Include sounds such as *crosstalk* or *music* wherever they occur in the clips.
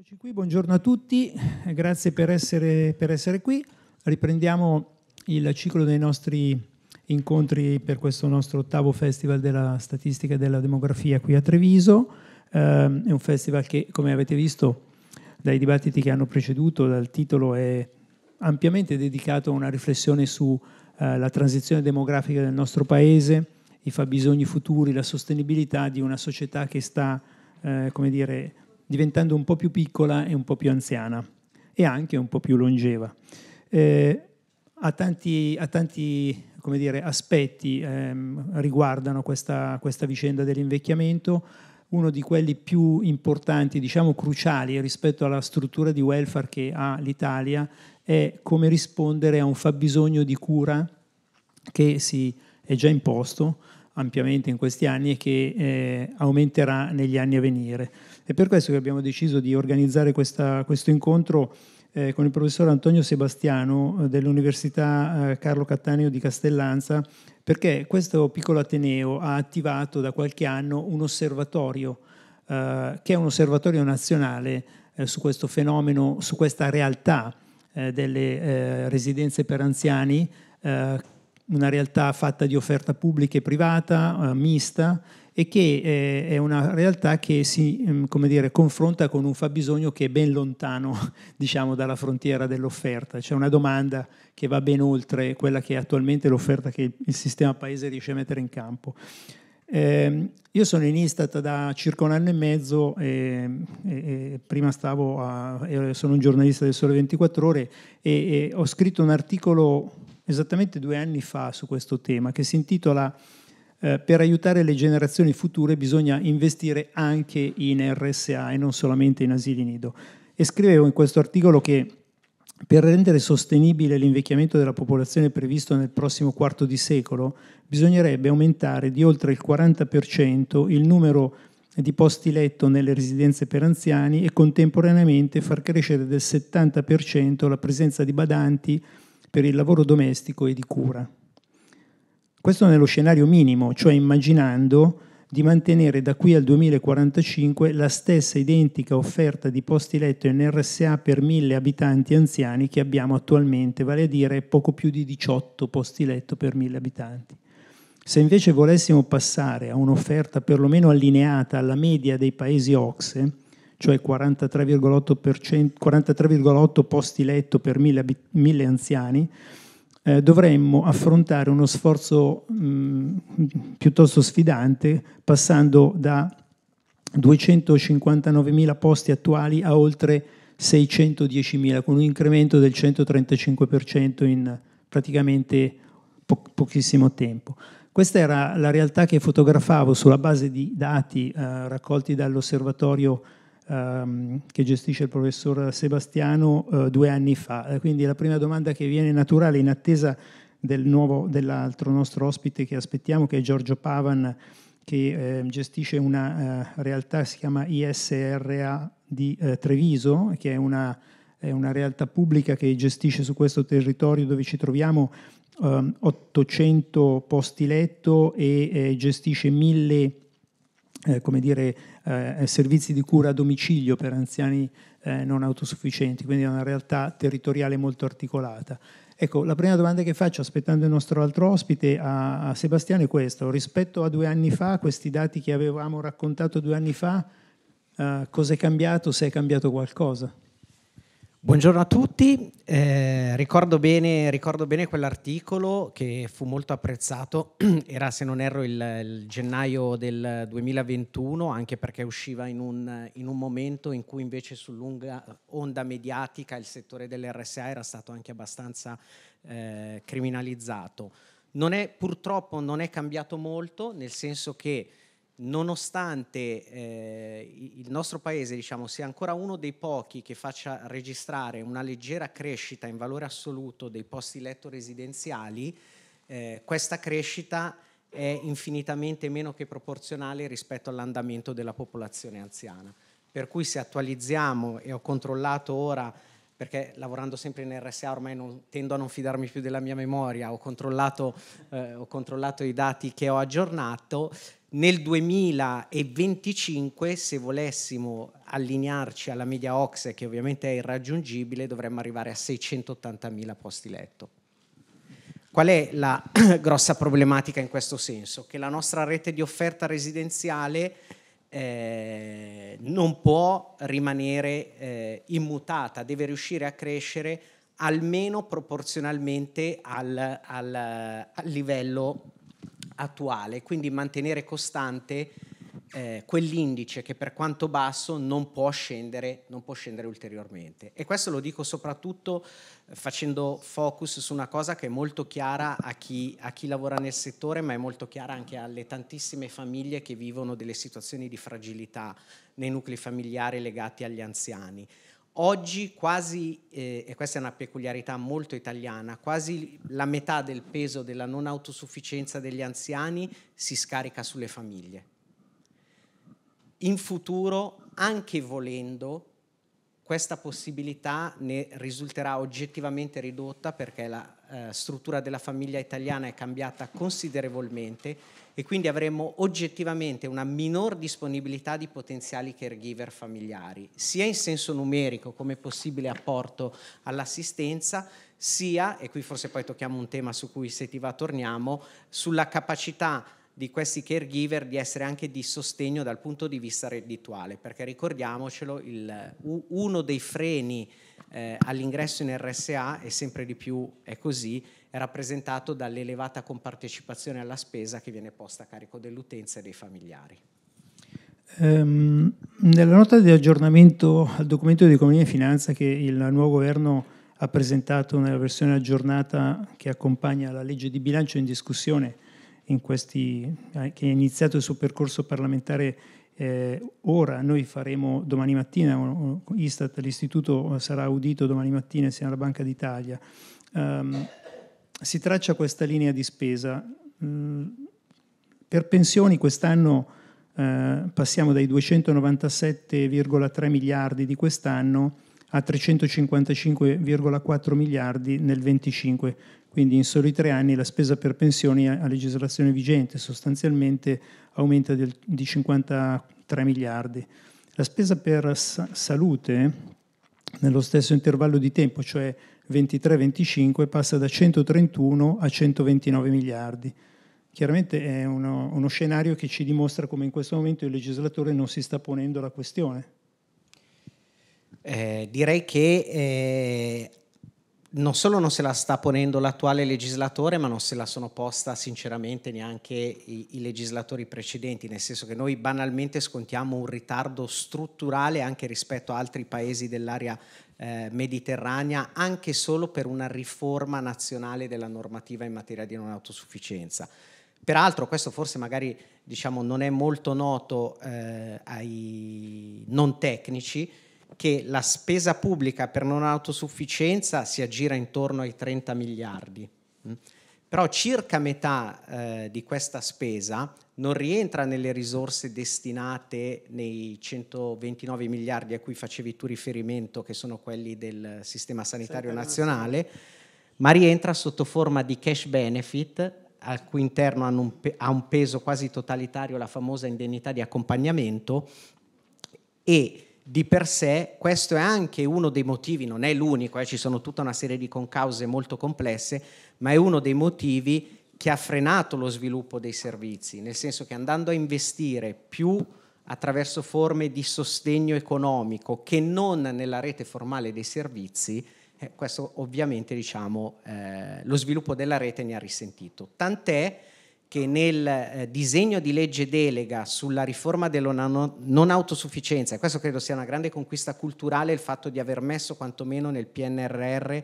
Eccoci qui, buongiorno a tutti, eh, grazie per essere, per essere, qui. Riprendiamo il ciclo dei nostri incontri per questo nostro ottavo Festival della Statistica e della Demografia qui a Treviso. Eh, è un festival che, come avete visto dai dibattiti che hanno preceduto, dal titolo è ampiamente dedicato a una riflessione sulla eh, transizione demografica del nostro Paese, i fabbisogni futuri, la sostenibilità di una società che sta, eh, come dire, diventando un po' più piccola e un po' più anziana e anche un po' più longeva. Eh, a tanti, a tanti dire, aspetti ehm, riguardano questa, questa vicenda dell'invecchiamento. Uno di quelli più importanti, diciamo cruciali rispetto alla struttura di welfare che ha l'Italia, è come rispondere a un fabbisogno di cura che si è già imposto ampiamente in questi anni e che eh, aumenterà negli anni a venire. È per questo che abbiamo deciso di organizzare questa, questo incontro eh, con il professor Antonio Sebastiano eh, dell'Università eh, Carlo Cattaneo di Castellanza, perché questo piccolo Ateneo ha attivato da qualche anno un osservatorio, eh, che è un osservatorio nazionale eh, su questo fenomeno, su questa realtà eh, delle residenze per anziani una realtà fatta di offerta pubblica e privata, eh, mista, e che eh, è una realtà che si ehm, dire, confronta con un fabbisogno che è ben lontano *laughs* diciamo, dalla frontiera dell'offerta. C'è una domanda che va ben oltre quella che è attualmente l'offerta che il sistema paese riesce a mettere in campo. Eh, io sono in Istat da circa un anno e mezzo, e, ehm, e, e prima stavo a, sono un giornalista del Sole 24 Ore e ho scritto un articolo esattamente due anni fa su questo tema che si intitola eh, per aiutare le generazioni future bisogna investire anche in RSA e non solamente in asili nido. E scrivevo in questo articolo che per rendere sostenibile l'invecchiamento della popolazione previsto nel prossimo quarto di secolo, bisognerebbe aumentare di oltre il 40% il numero di posti letto nelle residenze per anziani e contemporaneamente far crescere del 70% la presenza di badanti per il lavoro domestico e di cura. Questo nello scenario minimo, cioè immaginando di mantenere da qui al 2045 la stessa identica offerta di posti letto in RSA per mille abitanti anziani che abbiamo attualmente, vale a dire poco più di 18 posti letto per mille abitanti. Se invece volessimo passare a un'offerta perlomeno allineata alla media dei paesi OXE, cioè 43,8, 43,8 posti letto per mille, mille anziani, eh, dovremmo affrontare uno sforzo mh, mm, piuttosto sfidante, passando da 259.000 posti attuali a oltre 610.000, con un incremento del 135% in praticamente po- pochissimo tempo. Questa era la realtà che fotografavo sulla base di dati eh, raccolti dall'osservatorio ehm, che gestisce il professor Sebastiano eh, due anni fa. Eh, quindi la prima domanda che viene naturale in attesa del nuovo, dell'altro nostro ospite che aspettiamo, che è Giorgio Pavan, che eh, gestisce una eh, realtà, si chiama ISRA di eh, Treviso, che è una, è una, realtà pubblica che gestisce su questo territorio dove ci troviamo 800 ehm, posti letto e eh, gestisce 1000 eh, come dire, eh, servizi di cura a domicilio per anziani eh, non autosufficienti, quindi è una realtà territoriale molto articolata. Ecco, la prima domanda che faccio, aspettando il nostro altro ospite, a, a Sebastiano è questa. Rispetto a due anni fa, questi dati che avevamo raccontato due anni fa, eh, cosa è cambiato, se è cambiato qualcosa? Buongiorno a tutti, eh, ricordo, bene, ricordo, bene, quell'articolo che fu molto apprezzato, *clears throat* era se non erro il, il gennaio del 2021, anche perché usciva in un, in un, momento in cui invece su lunga onda mediatica il settore dell'RSA era stato anche abbastanza eh, criminalizzato. Non è, purtroppo non è cambiato molto, nel senso che nonostante eh, il nostro paese diciamo, sia ancora uno dei pochi che faccia registrare una leggera crescita in valore assoluto dei posti letto residenziali, eh, questa crescita è infinitamente meno che proporzionale rispetto all'andamento della popolazione anziana. Per cui se attualizziamo, e ho controllato ora perché lavorando sempre in RSA ormai non, tendo a non fidarmi più della mia memoria, ho controllato, eh, ho controllato i dati che ho aggiornato. Nel 2025, se volessimo allinearci alla media OXE, che ovviamente è irraggiungibile, dovremmo arrivare a 680.000 posti letto. Qual è la *clears throat* grossa problematica in questo senso? Che la nostra rete di offerta residenziale eh, non può rimanere eh, immutata, deve riuscire a crescere almeno proporzionalmente al, al, al livello attuale, quindi mantenere costante eh, quell'indice che per quanto basso non può, scendere, non può scendere ulteriormente. E questo lo dico soprattutto eh, facendo focus su una cosa che è molto chiara a chi, a chi lavora nel settore, ma è molto chiara anche alle tantissime famiglie che vivono delle situazioni di fragilità nei nuclei familiari legati agli anziani. Oggi quasi, eh, e questa è una peculiarità molto italiana, quasi la metà del peso della non autosufficienza degli anziani si scarica sulle famiglie in futuro, anche volendo, questa possibilità ne risulterà oggettivamente ridotta perché la eh, struttura della famiglia italiana è cambiata considerevolmente e quindi avremo oggettivamente una minor disponibilità di potenziali caregiver familiari, sia in senso numerico come possibile apporto all'assistenza, sia, e qui forse poi tocchiamo un tema su cui se ti va torniamo, sulla capacità di questi caregiver di essere anche di sostegno dal punto di vista reddituale, perché ricordiamocelo, il, uno dei freni eh, all'ingresso in RSA, e sempre di più è così, è rappresentato dall'elevata compartecipazione alla spesa che viene posta a carico dell'utenza e dei familiari. Um, nella nota di aggiornamento al documento di economia e finanza che il nuovo governo ha presentato nella versione aggiornata che accompagna la legge di bilancio in discussione, in questi, eh, che è iniziato il suo percorso parlamentare eh, ora, noi faremo domani mattina, Istat, l'Istituto eh, sarà udito domani mattina insieme alla Banca d'Italia, um, si traccia questa linea di spesa. Mm, per pensioni quest'anno eh, passiamo dai 297,3 miliardi di quest'anno a 355,4 miliardi nel 25, quindi in soli tre anni la spesa per pensioni a legislazione vigente sostanzialmente aumenta del, di 53 miliardi. La spesa per sa- salute nello stesso intervallo di tempo, cioè 23-25, passa da 131 a 129 miliardi. Chiaramente è uno, uno, scenario che ci dimostra come in questo momento il legislatore non si sta ponendo la questione. Eh, direi che eh, non solo non se la sta ponendo l'attuale legislatore, ma non se la sono posta sinceramente neanche i, i, legislatori precedenti, nel senso che noi banalmente scontiamo un ritardo strutturale anche rispetto a altri paesi dell'area eh, mediterranea, anche solo per una riforma nazionale della normativa in materia di non autosufficienza. Peraltro questo forse magari diciamo, non è molto noto eh, ai non tecnici, che la spesa pubblica per non autosufficienza si aggira intorno ai 30 miliardi. Mm. Però circa metà eh, di questa spesa non rientra nelle risorse destinate nei 129 miliardi a cui facevi tu riferimento, che sono quelli del sistema sanitario nazionale, ma rientra sotto forma di cash benefit, al cui interno un pe- ha un peso quasi totalitario la famosa indennità di accompagnamento e di per sé questo è anche uno dei motivi, non è l'unico, eh, ci sono tutta una serie di concause molto complesse, ma è uno dei motivi che ha frenato lo sviluppo dei servizi, nel senso che andando a investire più attraverso forme di sostegno economico che non nella rete formale dei servizi, eh, questo ovviamente diciamo, eh, lo sviluppo della rete ne ha risentito. Tant'è che nel eh, disegno di legge delega sulla riforma della non, non autosufficienza, e questo credo sia una grande conquista culturale il fatto di aver messo quantomeno nel PNRR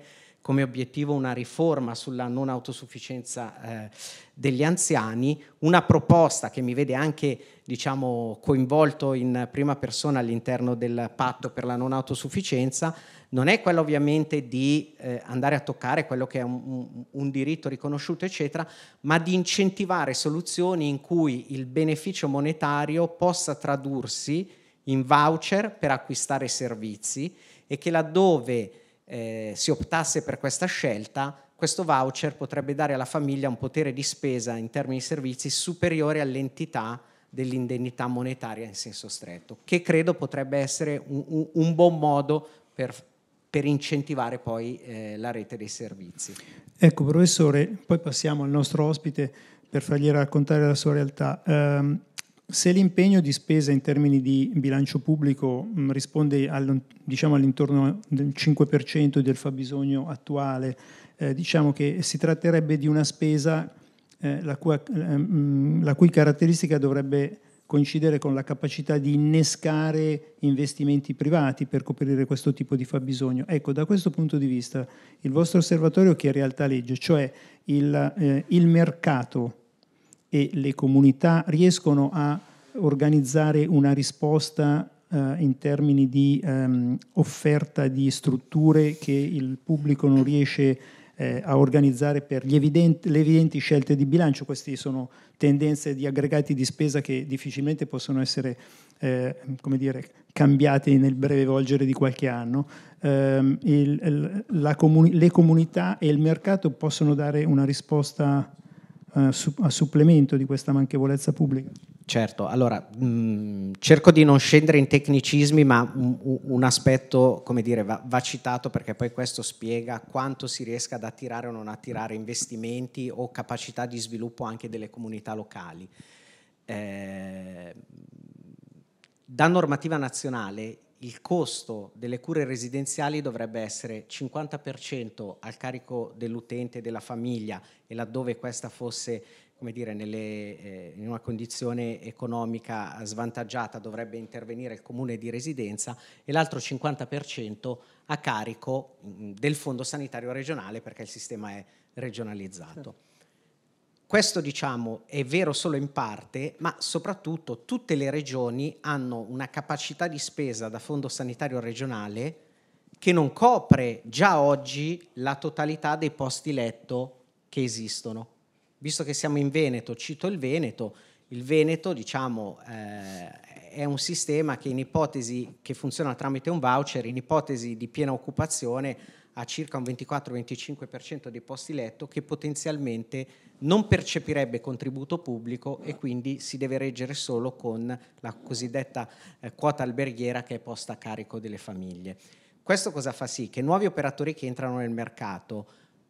come obiettivo una riforma sulla non autosufficienza eh, degli anziani, una proposta che mi vede anche diciamo, coinvolto in prima persona all'interno del patto per la non autosufficienza, non è quella ovviamente di eh, andare a toccare quello che è un, un diritto riconosciuto, eccetera, ma di incentivare soluzioni in cui il beneficio monetario possa tradursi in voucher per acquistare servizi e che laddove eh, si optasse per questa scelta, questo voucher potrebbe dare alla famiglia un potere di spesa in termini di servizi superiore all'entità dell'indennità monetaria in senso stretto, che credo potrebbe essere un, un buon modo per, per incentivare poi eh, la rete dei servizi. Ecco, professore, poi passiamo al nostro ospite per fargli raccontare la sua realtà. Um, se l'impegno di spesa in termini di bilancio pubblico mh, mm, risponde al, diciamo, all'intorno del 5% del fabbisogno attuale, eh, diciamo che si tratterebbe di una spesa eh, la, cui, eh, mh, mm, la cui caratteristica dovrebbe coincidere con la capacità di innescare investimenti privati per coprire questo tipo di fabbisogno. Ecco, da questo punto di vista, il vostro osservatorio che in realtà legge, cioè il, eh, il mercato e le comunità riescono a organizzare una risposta eh, in termini di ehm, offerta di strutture che il pubblico non riesce eh, a organizzare per evidenti, le evidenti scelte di bilancio. Queste sono tendenze di aggregati di spesa che difficilmente possono essere eh, dire, cambiate nel breve volgere di qualche anno. Ehm, il, comuni- le comunità e il mercato possono dare una risposta eh, a supplemento di questa manchevolezza pubblica. Certo, allora mh, mm, cerco di non scendere in tecnicismi, ma un, un aspetto, come dire, va, va, citato perché poi questo spiega quanto si riesca ad attirare o non attirare investimenti o capacità di sviluppo anche delle comunità locali. Eh, da normativa nazionale il costo delle cure residenziali dovrebbe essere 50% al carico dell'utente e della famiglia e laddove questa fosse come dire, nelle, eh, in una condizione economica svantaggiata dovrebbe intervenire il comune di residenza e l'altro 50% a carico mh, mm, del fondo sanitario regionale perché il sistema è regionalizzato. Certo. Questo diciamo è vero solo in parte, ma soprattutto tutte le regioni hanno una capacità di spesa da fondo sanitario regionale che non copre già oggi la totalità dei posti letto che esistono. Visto che siamo in Veneto, cito il Veneto, il Veneto diciamo, eh, è un sistema che in ipotesi che funziona tramite un voucher, in ipotesi di piena occupazione ha circa un 24-25% dei posti letto che potenzialmente non percepirebbe contributo pubblico e quindi si deve reggere solo con la cosiddetta eh, quota alberghiera che è posta a carico delle famiglie. Questo cosa fa sì? Che nuovi operatori che entrano nel mercato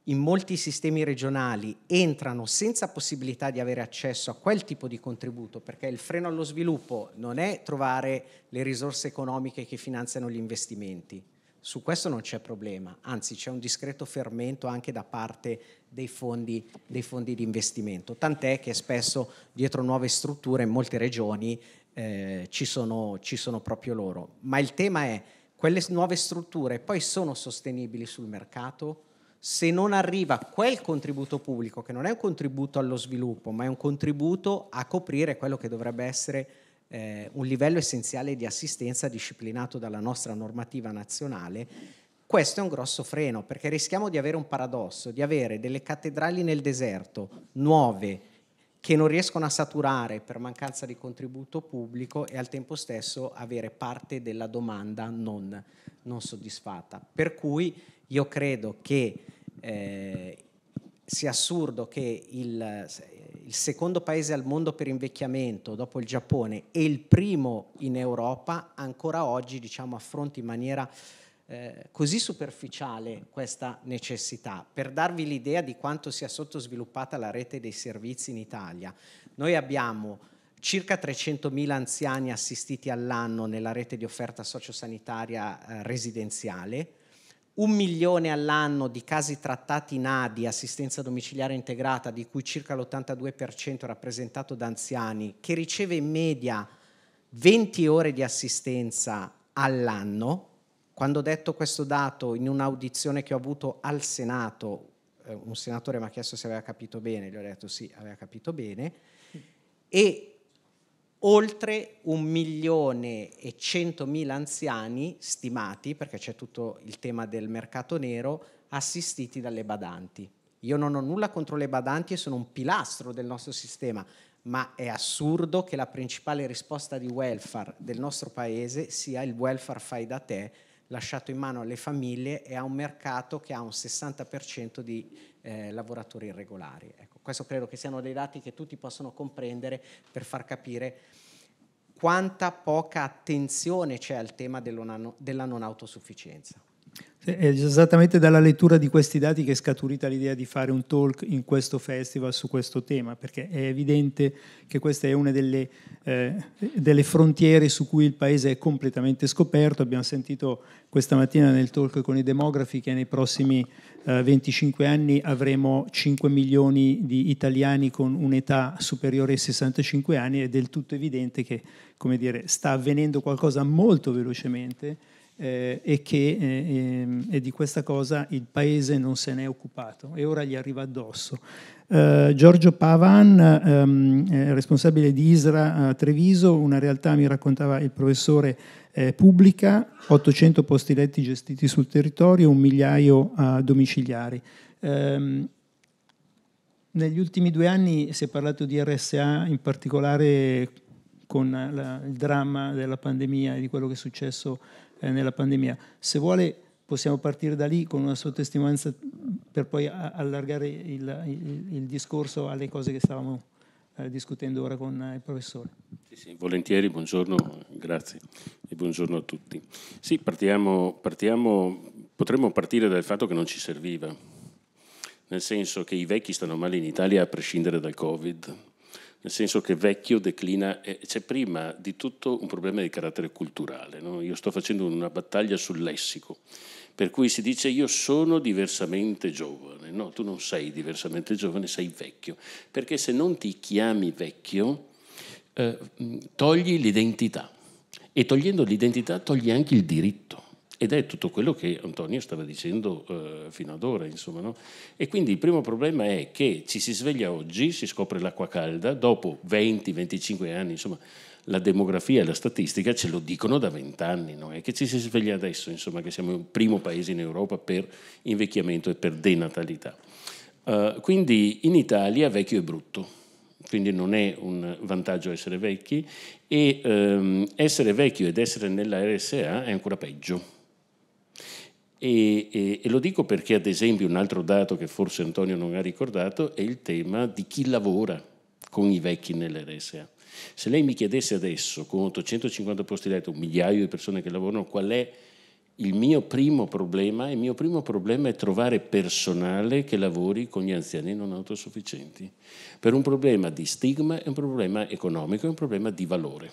in molti sistemi regionali entrano senza possibilità di avere accesso a quel tipo di contributo, perché il freno allo sviluppo non è trovare le risorse economiche che finanziano gli investimenti, su questo non c'è problema, anzi c'è un discreto fermento anche da parte dei fondi, dei fondi di investimento, tant'è che spesso dietro nuove strutture in molte regioni eh, ci, sono, ci sono proprio loro. Ma il tema è quelle nuove strutture poi sono sostenibili sul mercato? Se non arriva quel contributo pubblico, che non è un contributo allo sviluppo, ma è un contributo a coprire quello che dovrebbe essere eh, un livello essenziale di assistenza disciplinato dalla nostra normativa nazionale, questo è un grosso freno perché rischiamo di avere un paradosso, di avere delle cattedrali nel deserto nuove che non riescono a saturare per mancanza di contributo pubblico e al tempo stesso avere parte della domanda non, non soddisfatta. Per cui io credo che eh, sia assurdo che il, il secondo paese al mondo per invecchiamento dopo il Giappone e il primo in Europa ancora oggi diciamo, affronti in maniera eh, così superficiale questa necessità, per darvi l'idea di quanto sia sottosviluppata la rete dei servizi in Italia. Noi abbiamo circa 300.000 anziani assistiti all'anno nella rete di offerta sociosanitaria eh, residenziale, un milione all'anno di casi trattati in ADI, assistenza domiciliare integrata, di cui circa l'82% è rappresentato da anziani, che riceve in media 20 ore di assistenza all'anno, quando ho detto questo dato in un'audizione che ho avuto al Senato, eh, un senatore mi ha chiesto se aveva capito bene, gli ho detto sì, aveva capito bene, e oltre un milione e centomila anziani stimati, perché c'è tutto il tema del mercato nero, assistiti dalle badanti. Io non ho nulla contro le badanti e sono un pilastro del nostro sistema, ma è assurdo che la principale risposta di welfare del nostro paese sia il welfare fai da te lasciato in mano alle famiglie e a un mercato che ha un 60% di eh, lavoratori irregolari. Ecco, questo credo che siano dei dati che tutti possono comprendere per far capire quanta poca attenzione c'è al tema della non autosufficienza. È esattamente dalla lettura di questi dati che è scaturita l'idea di fare un talk in questo festival su questo tema, perché è evidente che questa è una delle, eh, delle frontiere su cui il Paese è completamente scoperto. Abbiamo sentito questa mattina nel talk con i demografi che nei prossimi eh, 25 anni avremo 5 milioni di italiani con un'età superiore ai 65 anni, è del tutto evidente che dire, sta avvenendo qualcosa molto velocemente eh, e che eh, eh, di questa cosa il paese non se n'è occupato e ora gli arriva addosso. Eh, Giorgio Pavan, ehm, eh, responsabile di Isra a Treviso, una realtà, mi raccontava il professore, eh, pubblica, 800 posti letti gestiti sul territorio, un migliaio a domiciliari. Ehm, negli ultimi due anni si è parlato di RSA, in particolare con la, il dramma della pandemia e di quello che è successo eh, nella pandemia. Se vuole possiamo partire da lì con una sua testimonianza per poi allargare il, il, il discorso alle cose che stavamo eh, discutendo ora con eh, il professore. Sì, sì, volentieri, buongiorno, grazie e buongiorno a tutti. Sì, partiamo, partiamo, potremmo partire dal fatto che non ci serviva, nel senso che i vecchi stanno male in Italia a prescindere dal Covid nel senso che vecchio declina, eh, c'è prima di tutto un problema di carattere culturale, no? io sto facendo una battaglia sul lessico, per cui si dice io sono diversamente giovane, no, tu non sei diversamente giovane, sei vecchio, perché se non ti chiami vecchio eh, togli l'identità e togliendo l'identità togli anche il diritto ed è tutto quello che Antonio stava dicendo eh, fino ad ora, insomma. No? E quindi il primo problema è che ci si sveglia oggi, si scopre l'acqua calda, dopo 20-25 anni, insomma, la demografia e la statistica ce lo dicono da 20 anni, no? è che ci si sveglia adesso, insomma, che siamo il primo paese in Europa per invecchiamento e per denatalità. Uh, quindi in Italia vecchio è brutto quindi non è un vantaggio essere vecchi e um, essere vecchio ed essere nella RSA è ancora peggio e, e, e, lo dico perché, ad esempio, un altro dato che forse Antonio non ha ricordato è il tema di chi lavora con i vecchi nell'RSA. Se lei mi chiedesse adesso, con 850 posti letto, un migliaio di persone che lavorano, qual è il mio primo problema? Il mio primo problema è trovare personale che lavori con gli anziani non autosufficienti. Per un problema di stigma, è un problema economico, è un problema di valore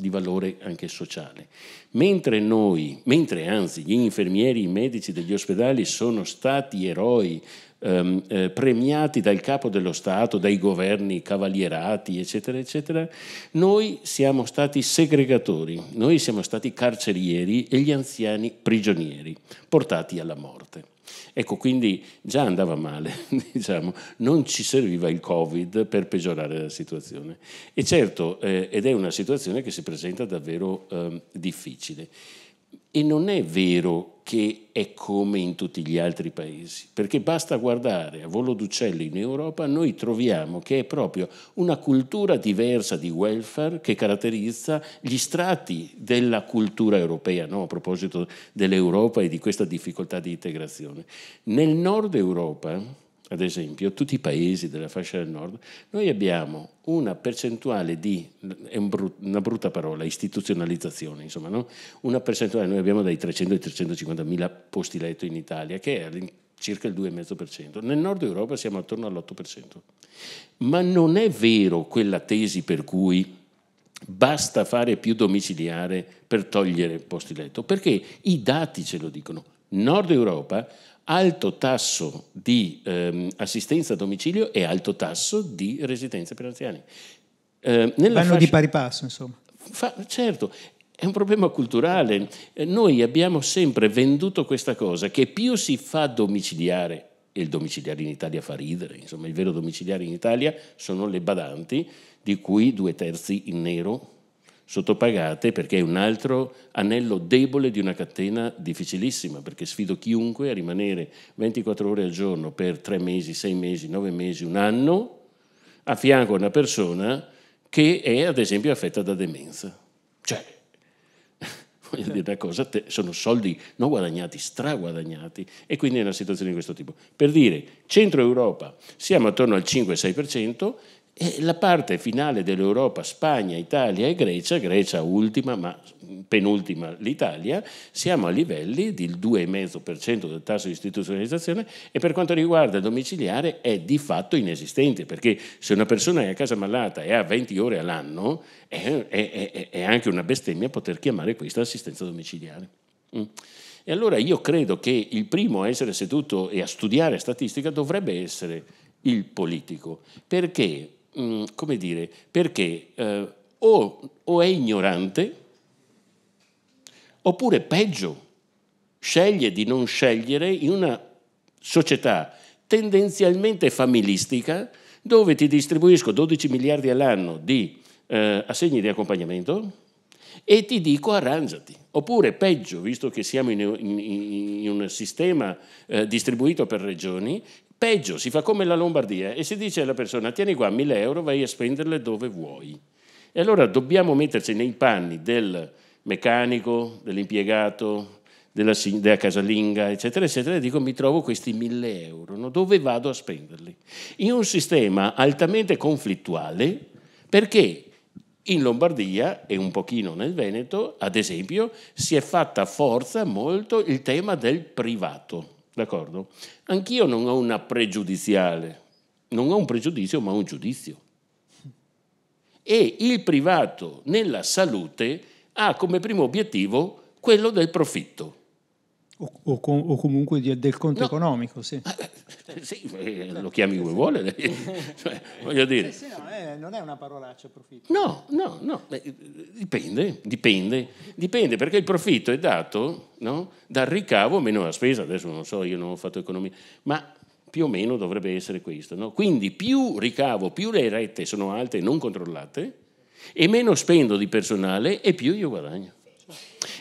di valore anche sociale. Mentre noi, mentre anzi gli infermieri, i medici degli ospedali sono stati eroi ehm, eh, premiati dal capo dello Stato, dai governi cavalierati, eccetera, eccetera, noi siamo stati segregatori, noi siamo stati carcerieri e gli anziani prigionieri, portati alla morte. Ecco, quindi già andava male, *laughs* diciamo, non ci serviva il Covid per peggiorare la situazione. E certo, eh, ed è una situazione che si presenta davvero eh, difficile. E non è vero che è come in tutti gli altri paesi, perché basta guardare a volo d'uccello in Europa, noi troviamo che è proprio una cultura diversa di welfare che caratterizza gli strati della cultura europea, no? a proposito dell'Europa e di questa difficoltà di integrazione. Nel nord Europa ad esempio, tutti i paesi della fascia del nord, noi abbiamo una percentuale di, è una brutta parola, istituzionalizzazione, insomma, no? una percentuale, noi abbiamo dai 300 ai 350 mila posti letto in Italia, che è circa il 2,5%, nel nord Europa siamo attorno all'8%. Ma non è vero quella tesi per cui basta fare più domiciliare per togliere posti letto, perché i dati ce lo dicono. Nord Europa alto tasso di ehm, assistenza a domicilio e alto tasso di residenza per anziani. Eh, Vanno fascia... di pari passo, insomma. Fa... certo, è un problema culturale. Eh, noi abbiamo sempre venduto questa cosa che più si fa domiciliare, e il domiciliare in Italia fa ridere, insomma il vero domiciliare in Italia sono le badanti, di cui due terzi in nero sottopagate perché è un altro anello debole di una catena difficilissima, perché sfido chiunque a rimanere 24 ore al giorno per 3 mesi, 6 mesi, 9 mesi, un anno, a fianco a una persona che è ad esempio affetta da demenza. Cioè, *laughs* voglio dire una cosa, sono soldi non guadagnati, straguadagnati, e quindi è una situazione di questo tipo. Per dire, centro Europa siamo attorno al 5-6%, e la parte finale dell'Europa, Spagna, Italia e Grecia, Grecia ultima ma penultima l'Italia, siamo a livelli del 2,5% del tasso di istituzionalizzazione e per quanto riguarda il domiciliare è di fatto inesistente, perché se una persona è a casa malata e ha 20 ore all'anno, è, è, è, è anche una bestemmia poter chiamare questa assistenza domiciliare. Mm. E allora io credo che il primo a essere seduto e a studiare statistica dovrebbe essere il politico, perché Mm, come dire, perché eh, o, o è ignorante, oppure peggio, sceglie di non scegliere in una società tendenzialmente familistica dove ti distribuisco 12 miliardi all'anno di eh, assegni di accompagnamento e ti dico arrangiati. Oppure peggio, visto che siamo in, in, in un sistema eh, distribuito per regioni, Peggio, si fa come la Lombardia e si dice alla persona tieni qua 1000 euro, vai a spenderle dove vuoi. E allora dobbiamo metterci nei panni del meccanico, dell'impiegato, della, della, casalinga, eccetera, eccetera, e dico mi trovo questi 1000 euro, no? dove vado a spenderli? In un sistema altamente conflittuale perché in Lombardia e un pochino nel Veneto, ad esempio, si è fatta forza molto il tema del privato D'accordo? Anch'io non ho una pregiudiziale, non ho un pregiudizio ma un giudizio. E il privato nella salute ha come primo obiettivo quello del profitto. O, o, o comunque di, del conto no. economico, sì. Eh, sì eh, lo chiami come vuole, *laughs* cioè, voglio dire. Sì, sì, no, eh, non è una parolaccia profitto. No, no, no, Beh, dipende, dipende, dipende, perché il profitto è dato no, dal ricavo meno la spesa, adesso non so, io non ho fatto economia, ma più o meno dovrebbe essere questo. No? Quindi più ricavo, più le rette sono alte e non controllate, e meno spendo di personale e più io guadagno.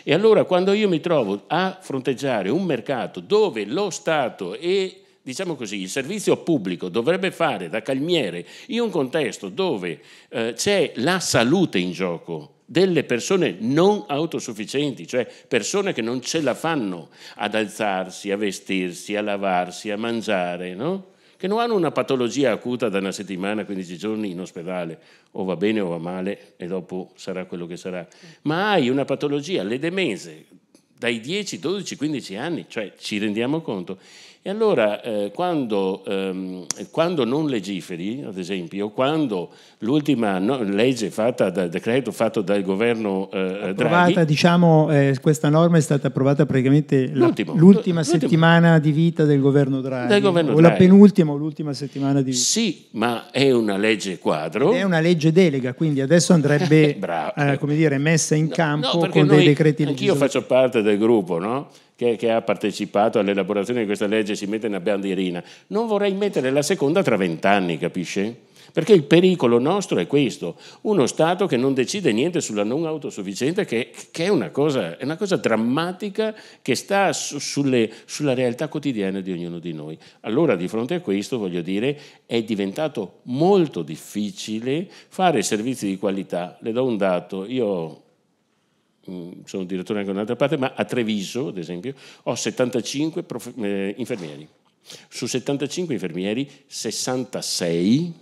E allora quando io mi trovo a fronteggiare un mercato dove lo Stato e diciamo così, il servizio pubblico dovrebbe fare da calmiere in un contesto dove eh, c'è la salute in gioco delle persone non autosufficienti, cioè persone che non ce la fanno ad alzarsi, a vestirsi, a lavarsi, a mangiare, no? che non hanno una patologia acuta da una settimana, 15 giorni in ospedale, o va bene o va male e dopo sarà quello che sarà, ma hai una patologia, le demenze, dai 10, 12, 15 anni, cioè ci rendiamo conto. E allora eh, quando, ehm, quando, non legiferi, ad esempio, quando l'ultima no, legge fatta dal decreto fatto dal governo eh, approvata, Draghi, diciamo, eh, questa norma è stata approvata praticamente la, l'ultima, l'ultima settimana di vita del governo Draghi, del governo o Draghi. la penultima o l'ultima settimana di vita. Sì, ma è una legge quadro. Ed è una legge delega, quindi adesso andrebbe, *laughs* eh, come dire, messa in campo no, con noi, dei decreti legislativi. Anch'io faccio parte del gruppo, no? che, che, ha partecipato all'elaborazione di questa legge si mette una bandierina, non vorrei mettere la seconda tra vent'anni, capisce? Perché il pericolo nostro è questo, uno Stato che non decide niente sulla non autosufficienza, che, che è, una cosa, è, una cosa, drammatica che sta su, sulle, sulla realtà quotidiana di ognuno di noi. Allora di fronte a questo, voglio dire, è diventato molto difficile fare servizi di qualità. Le do un dato, io Mm, sono direttore anche da un'altra parte, ma a Treviso, ad esempio, ho 75 prof... eh, infermieri. Su 75 infermieri, 66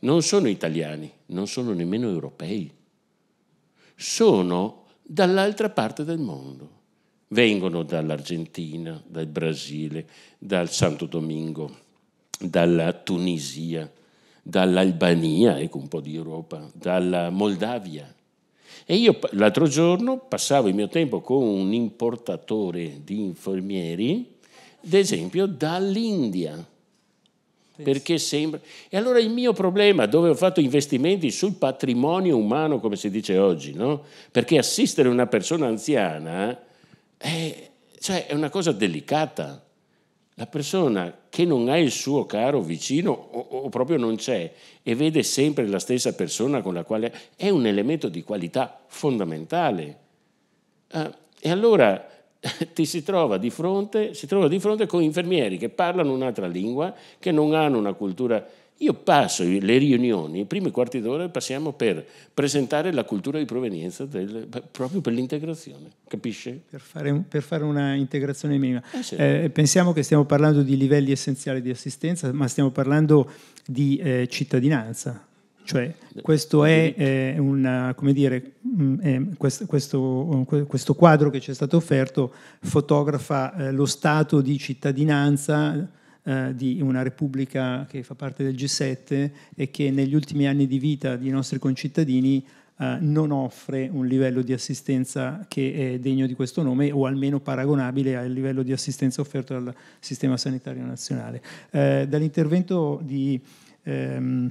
non sono italiani, non sono nemmeno europei. Sono dall'altra parte del mondo. Vengono dall'Argentina, dal Brasile, dal Santo Domingo, dalla Tunisia, dall'Albania, ecco un po' di Europa, dalla Moldavia e io l'altro giorno passavo il mio tempo con un importatore di infermieri, ad esempio dall'India. Perché sembra. E allora il mio problema, dove ho fatto investimenti sul patrimonio umano, come si dice oggi, no? Perché assistere una persona anziana è, cioè, è una cosa delicata la persona che non ha il suo caro vicino o, o, proprio non c'è e vede sempre la stessa persona con la quale è un elemento di qualità fondamentale. Eh, e allora *laughs* ti si trova di fronte, si trova di fronte con infermieri che parlano un'altra lingua, che non hanno una cultura io passo le riunioni, i primi quarti d'ora passiamo per presentare la cultura di provenienza del, proprio per l'integrazione, capisce? Per fare, per fare una integrazione minima. Eh eh, pensiamo che stiamo parlando di livelli essenziali di assistenza, ma stiamo parlando di eh, cittadinanza. Cioè, questo è eh, un, come dire, mm, eh, questo, questo, questo, quadro che ci è stato offerto fotografa eh, lo stato di cittadinanza eh, di una repubblica che fa parte del G7 e che negli ultimi anni di vita dei nostri concittadini eh, non offre un livello di assistenza che è degno di questo nome o almeno paragonabile al livello di assistenza offerto dal sistema sanitario nazionale. Eh, dall'intervento di... Ehm,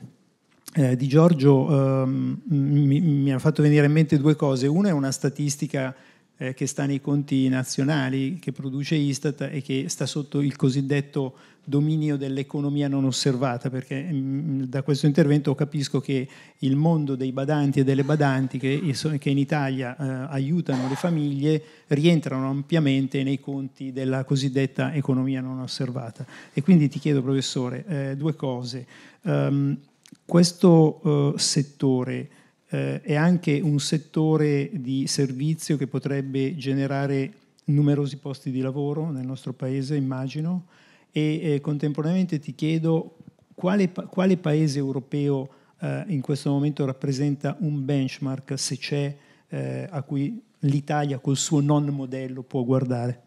eh, di Giorgio eh, mi, mi, hanno fatto venire in mente due cose. Una è una statistica eh, che sta nei conti nazionali, che produce Istat e che sta sotto il cosiddetto dominio dell'economia non osservata, perché mh, mm, da questo intervento capisco che il mondo dei badanti e delle badanti che, che in Italia eh, aiutano le famiglie rientrano ampiamente nei conti della cosiddetta economia non osservata. E quindi ti chiedo, professore, eh, due cose. Um, questo uh, settore eh, è anche un settore di servizio che potrebbe generare numerosi posti di lavoro nel nostro paese, immagino, e eh, contemporaneamente ti chiedo quale, quale paese europeo eh, in questo momento rappresenta un benchmark, se c'è, eh, a cui l'Italia col suo non modello può guardare.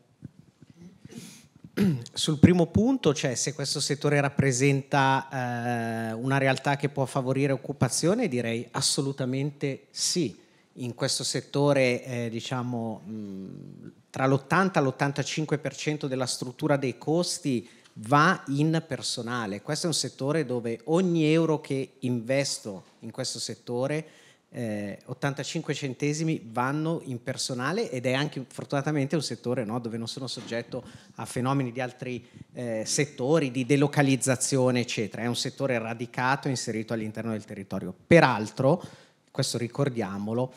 *clears throat* sul primo punto, cioè se questo settore rappresenta eh, una realtà che può favorire occupazione, direi assolutamente sì. In questo settore, eh, diciamo, mh, tra l'80 e l'85% della struttura dei costi va in personale. Questo è un settore dove ogni euro che investo in questo settore eh, 85 centesimi vanno in personale ed è anche fortunatamente un settore no, dove non sono soggetto a fenomeni di altri eh, settori, di delocalizzazione, eccetera. È un settore radicato e inserito all'interno del territorio. Peraltro, questo ricordiamolo,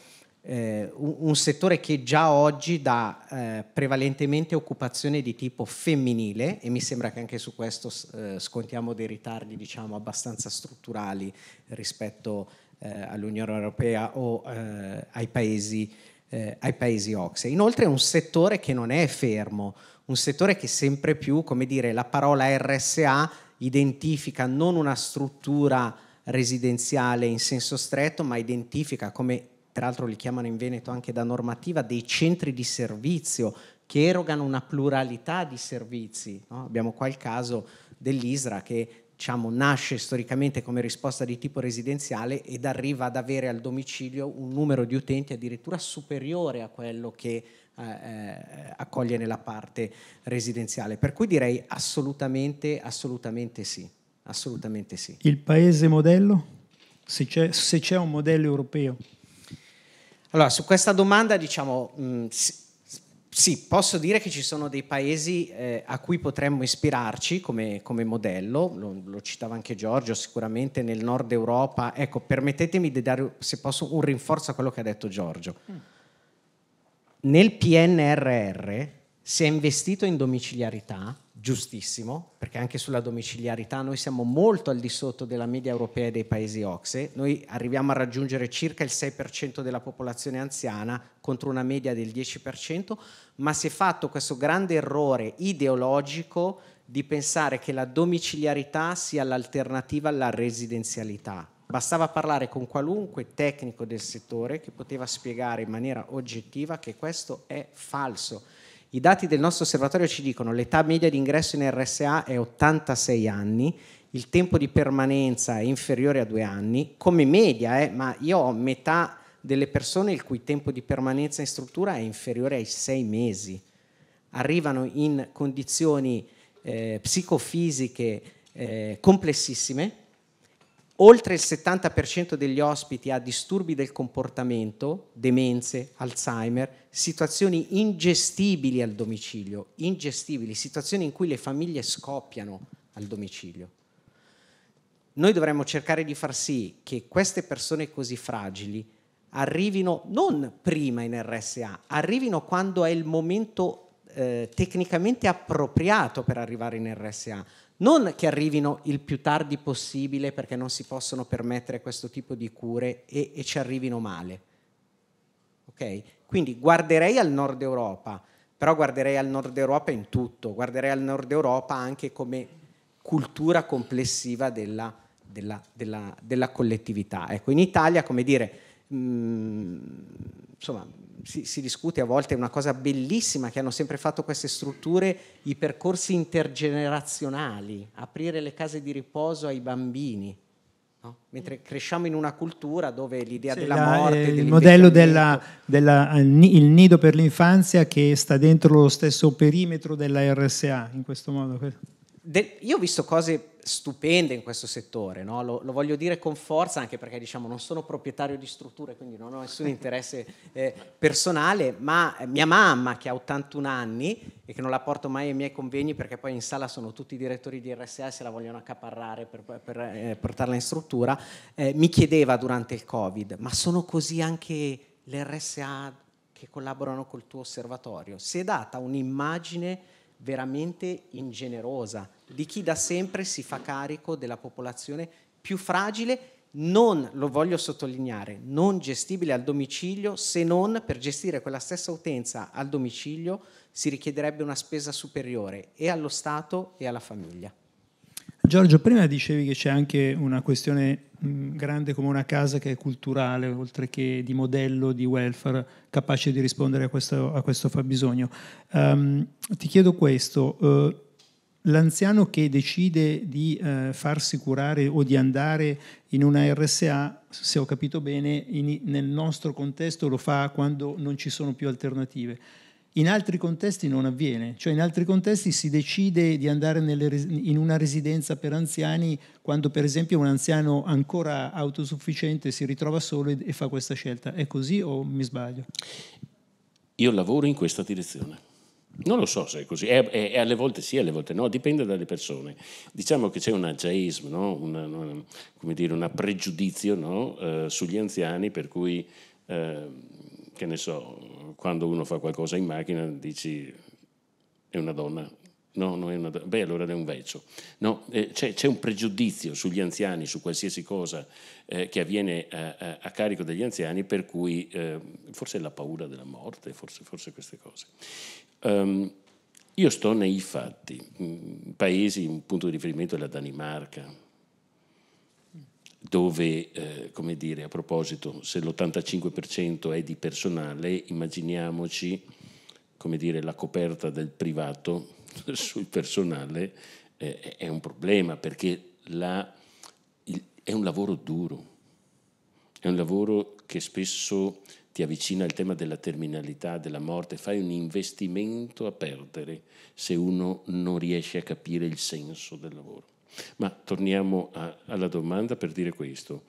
eh, un, un, settore che già oggi dà eh, prevalentemente occupazione di tipo femminile e mi sembra che anche su questo eh, scontiamo dei ritardi diciamo abbastanza strutturali rispetto a eh, all'Unione Europea o eh, ai, paesi, eh, ai paesi OXE. Inoltre è un settore che non è fermo, un settore che sempre più, come dire, la parola RSA identifica non una struttura residenziale in senso stretto, ma identifica come tra l'altro li chiamano in Veneto anche da normativa, dei centri di servizio che erogano una pluralità di servizi. No? Abbiamo qua il caso dell'ISRA che diciamo, nasce storicamente come risposta di tipo residenziale ed arriva ad avere al domicilio un numero di utenti addirittura superiore a quello che eh, eh, accoglie nella parte residenziale. Per cui direi assolutamente, assolutamente sì. Assolutamente sì. Il paese modello? Se c'è, se c'è un modello europeo? Allora, su questa domanda diciamo... Mh, sì, posso dire che ci sono dei paesi eh, a cui potremmo ispirarci come, come modello, lo, lo, citava anche Giorgio, sicuramente nel nord Europa. Ecco, permettetemi di dare, se posso, un rinforzo a quello che ha detto Giorgio. Mm. Nel PNRR si è investito in domiciliarità giustissimo, perché anche sulla domiciliarità noi siamo molto al di sotto della media europea e dei paesi OXE, noi arriviamo a raggiungere circa il 6% della popolazione anziana contro una media del 10%, ma si è fatto questo grande errore ideologico di pensare che la domiciliarità sia l'alternativa alla residenzialità. Bastava parlare con qualunque tecnico del settore che poteva spiegare in maniera oggettiva che questo è falso i dati del nostro osservatorio ci dicono che l'età media di ingresso in RSA è 86 anni, il tempo di permanenza è inferiore a due anni, come media, eh, ma io ho metà delle persone il cui tempo di permanenza in struttura è inferiore ai sei mesi. Arrivano in condizioni eh, psicofisiche eh, complessissime Oltre il 70% degli ospiti ha disturbi del comportamento, demenze, Alzheimer, situazioni ingestibili al domicilio, ingestibili, situazioni in cui le famiglie scoppiano al domicilio. Noi dovremmo cercare di far sì che queste persone così fragili arrivino non prima in RSA, arrivino quando è il momento eh, tecnicamente appropriato per arrivare in RSA non che arrivino il più tardi possibile perché non si possono permettere questo tipo di cure e, e ci arrivino male. Okay? Quindi guarderei al nord Europa, però guarderei al nord Europa in tutto, guarderei al nord Europa anche come cultura complessiva della, della, della, della collettività. Ecco, in Italia, come dire, mh, mm, insomma, si, si, discute a volte, è una cosa bellissima che hanno sempre fatto queste strutture, i percorsi intergenerazionali, aprire le case di riposo ai bambini. No? Mentre cresciamo in una cultura dove l'idea sì, della la, morte... Eh, il modello della, della, eh, il nido per l'infanzia che sta dentro lo stesso perimetro della RSA, in questo modo. De, io ho visto cose stupende in questo settore, no? lo, lo, voglio dire con forza anche perché diciamo, non sono proprietario di strutture, quindi non ho nessun interesse eh, personale, ma eh, mia mamma che ha 81 anni e che non la porto mai ai miei convegni perché poi in sala sono tutti i direttori di RSA e se la vogliono accaparrare per, per eh, portarla in struttura, eh, mi chiedeva durante il Covid, ma sono così anche le RSA che collaborano col tuo osservatorio? Si è data un'immagine veramente ingenerosa di chi da sempre si fa carico della popolazione più fragile, non, lo voglio sottolineare, non gestibile al domicilio, se non per gestire quella stessa utenza al domicilio si richiederebbe una spesa superiore e allo Stato e alla famiglia. Giorgio, prima dicevi che c'è anche una questione grande come una casa che è culturale, oltre che di modello di welfare capace di rispondere a questo, a questo fabbisogno. Um, ti chiedo questo, uh, l'anziano che decide di eh, farsi curare o di andare in una RSA, se ho capito bene, in, nel nostro contesto lo fa quando non ci sono più alternative. In altri contesti non avviene, cioè in altri contesti si decide di andare nelle, in una residenza per anziani quando per esempio un anziano ancora autosufficiente si ritrova solo e, e fa questa scelta. È così o mi sbaglio? Io lavoro in questa direzione. Non lo so se è così, e, e, e alle volte sì, alle volte no, dipende dalle persone. Diciamo che c'è un ageismo, no? una, una, come dire, un pregiudizio no? eh, sugli anziani, per cui, eh, che ne so, quando uno fa qualcosa in macchina dici è una donna, No, non è una... Beh, allora è un vecchio. No, eh, c'è, c'è, un pregiudizio sugli anziani, su qualsiasi cosa eh, che avviene a, a, carico degli anziani, per cui eh, forse è la paura della morte, forse, forse queste cose. Um, io sto nei fatti. Mm, paesi, un punto di riferimento è la Danimarca, dove, eh, come dire, a proposito, se l'85% è di personale, immaginiamoci, come dire, la coperta del privato *laughs* sul personale eh, è un problema perché la, il, è un lavoro duro, è un lavoro che spesso ti avvicina al tema della terminalità, della morte, fai un investimento a perdere se uno non riesce a capire il senso del lavoro. Ma torniamo a, alla domanda per dire questo.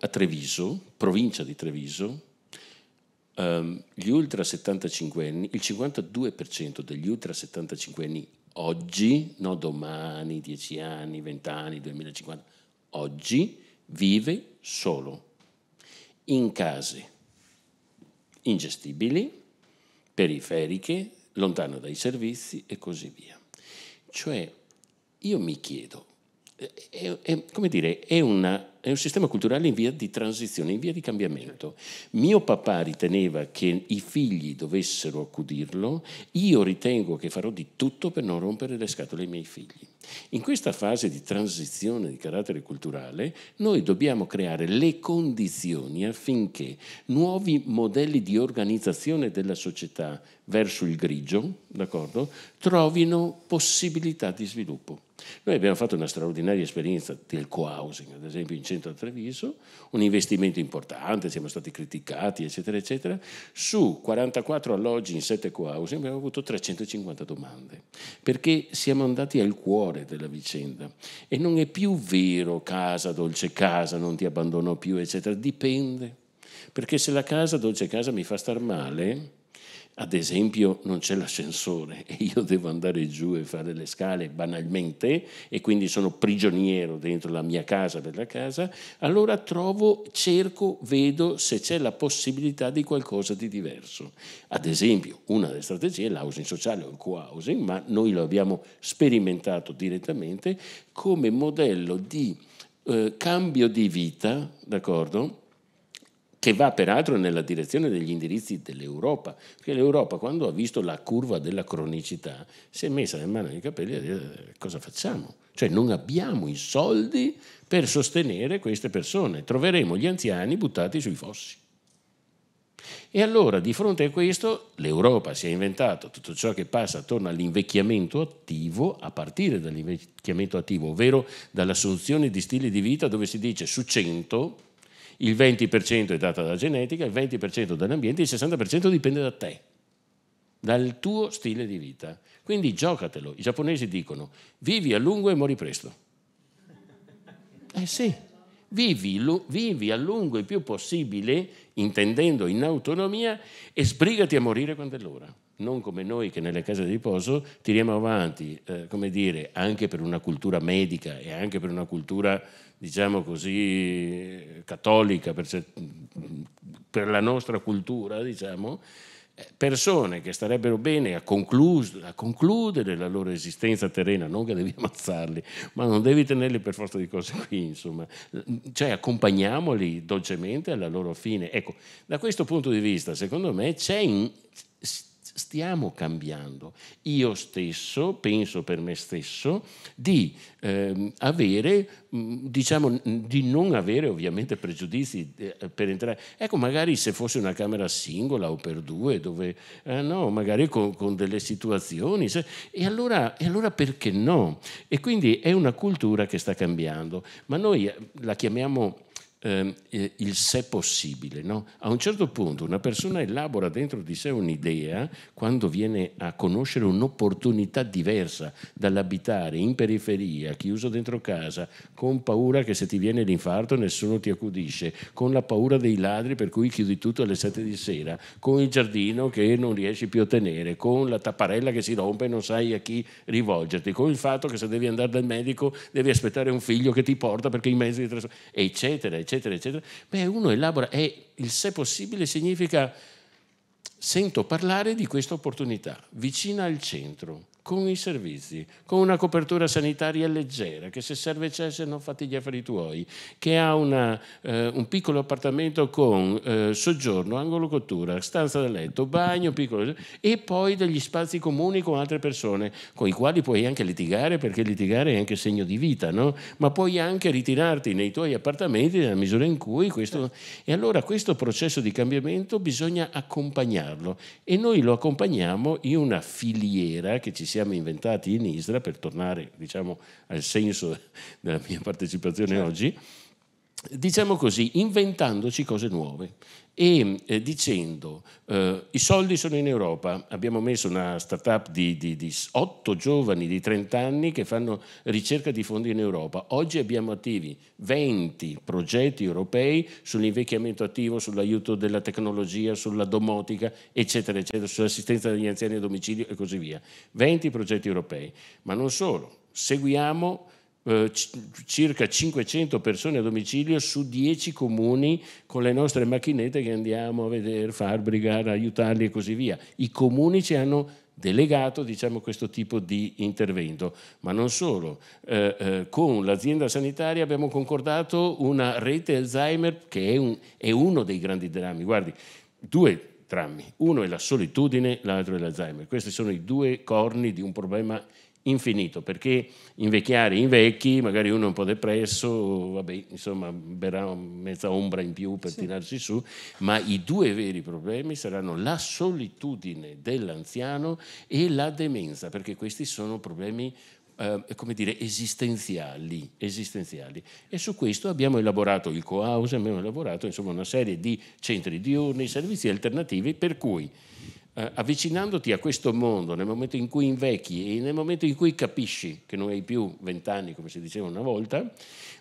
A Treviso, provincia di Treviso, um, gli ultra 75 anni, il 52% degli ultra 75 anni oggi, no domani, 10 anni, 20 anni, 2050, oggi vive solo in case ingestibili, periferiche, lontano dai servizi e così via. Cioè, io mi chiedo, è, è, come dire, è una è un sistema culturale in via di transizione, in via di cambiamento. Mio papà riteneva che i figli dovessero accudirlo, io ritengo che farò di tutto per non rompere le scatole ai miei figli. In questa fase di transizione di carattere culturale noi dobbiamo creare le condizioni affinché nuovi modelli di organizzazione della società verso il grigio, d'accordo, trovino possibilità di sviluppo. Noi abbiamo fatto una straordinaria esperienza del co-housing, ad esempio in centro a Treviso, un investimento importante, siamo stati criticati, eccetera, eccetera. Su 44 alloggi in 7 co-housing abbiamo avuto 350 domande, perché siamo andati al cuore della vicenda e non è più vero casa, dolce casa, non ti abbandono più, eccetera, dipende. Perché se la casa, dolce casa, mi fa star male, ad esempio non c'è l'ascensore *laughs* e io devo andare giù e fare le scale banalmente e quindi sono prigioniero dentro la mia casa per la casa, allora trovo, cerco, vedo se c'è la possibilità di qualcosa di diverso. Ad esempio una delle strategie è l'housing sociale o il co-housing, ma noi lo abbiamo sperimentato direttamente come modello di eh, cambio di vita, d'accordo? che va peraltro nella direzione degli indirizzi dell'Europa, perché l'Europa quando ha visto la curva della cronicità si è messa le mani nei capelli e ha detto eh, cosa facciamo? Cioè non abbiamo i soldi per sostenere queste persone, troveremo gli anziani buttati sui fossi. E allora di fronte a questo l'Europa si è inventato tutto ciò che passa attorno all'invecchiamento attivo, a partire dall'invecchiamento attivo, ovvero dall'assunzione di stili di vita dove si dice su 100 il 20% è data dalla genetica, il 20% dall'ambiente, il 60% dipende da te, dal tuo stile di vita. Quindi giocatelo. I giapponesi dicono vivi a lungo e mori presto. Eh sì, vivi, vivi a lungo il più possibile, intendendo in autonomia, e sbrigati a morire quando è l'ora non come noi che nelle case di riposo tiriamo avanti, eh, come dire, anche per una cultura medica e anche per una cultura, diciamo così, cattolica, per, per la nostra cultura, diciamo, eh, persone che starebbero bene a, conclus- a, concludere la loro esistenza terrena, non che devi *laughs* ammazzarli, ma non devi tenerli per forza di cose qui, insomma, cioè accompagniamoli dolcemente alla loro fine. Ecco, da questo punto di vista, secondo me, c'è in, stiamo cambiando. Io stesso penso per me stesso di eh, avere, mm, diciamo, di non avere ovviamente pregiudizi eh, per entrare. Ecco, magari se fosse una camera singola o per due, dove eh, no, magari con, con delle situazioni. Se, e, allora, e allora perché no? E quindi è una cultura che sta cambiando, ma noi eh, la chiamiamo eh, il se possibile. No? A un certo punto una persona elabora dentro di sé un'idea quando viene a conoscere un'opportunità diversa dall'abitare in periferia, chiuso dentro casa, con paura che se ti viene l'infarto nessuno ti accudisce, con la paura dei ladri per cui chiudi tutto alle sette di sera, con il giardino che non riesci più a tenere, con la tapparella che si rompe e non sai a chi rivolgerti, con il fatto che se devi andare dal medico devi aspettare un figlio che ti porta perché i mezzi di trasporto, eccetera eccetera, eccetera, beh, uno elabora e il se possibile significa sento parlare di questa opportunità vicina al centro, con i servizi, con una copertura sanitaria leggera, che se serve c'è, se non fatti gli affari tuoi, che ha una, eh, un piccolo appartamento con eh, soggiorno, angolo cottura, stanza da letto, bagno piccolo e poi degli spazi comuni con altre persone, con i quali puoi anche litigare, perché litigare è anche segno di vita, no? ma puoi anche ritirarti nei tuoi appartamenti nella misura in cui questo... E allora questo processo di cambiamento bisogna accompagnarlo e noi lo accompagniamo in una filiera che ci si siamo inventati in Isra, per tornare diciamo, al senso della mia partecipazione certo. oggi, diciamo così, inventandoci cose nuove e eh, dicendo eh, i soldi sono in Europa, abbiamo messo una startup di, di, di 8 giovani di 30 anni che fanno ricerca di fondi in Europa, oggi abbiamo attivi 20 progetti europei sull'invecchiamento attivo, sull'aiuto della tecnologia, sulla domotica, eccetera, eccetera, sull'assistenza degli anziani a domicilio e così via. 20 progetti europei, ma non solo, seguiamo eh, circa 500 persone a domicilio su 10 comuni con le nostre macchinette che andiamo a vedere, far brigare, aiutarli e così via. I comuni ci hanno delegato diciamo, questo tipo di intervento, ma non solo. Eh, eh, con l'azienda sanitaria abbiamo concordato una rete Alzheimer che è, un, è uno dei grandi drammi. Guardi, due drammi. Uno è la solitudine, l'altro è l'Alzheimer. Questi sono i due corni di un problema infinito, perché invecchiare invecchi, magari uno è un po' depresso, vabbè, insomma, berrà mezza ombra in più per sì. tirarsi su, ma i due veri problemi saranno la solitudine dell'anziano e la demenza, perché questi sono problemi Uh, come dire, esistenziali, esistenziali, E su questo abbiamo elaborato il co-house, abbiamo elaborato insomma, una serie di centri diurni, servizi alternativi per cui eh, avvicinandoti a questo mondo nel momento in cui invecchi e nel momento in cui capisci che non hai più vent'anni, come si diceva una volta,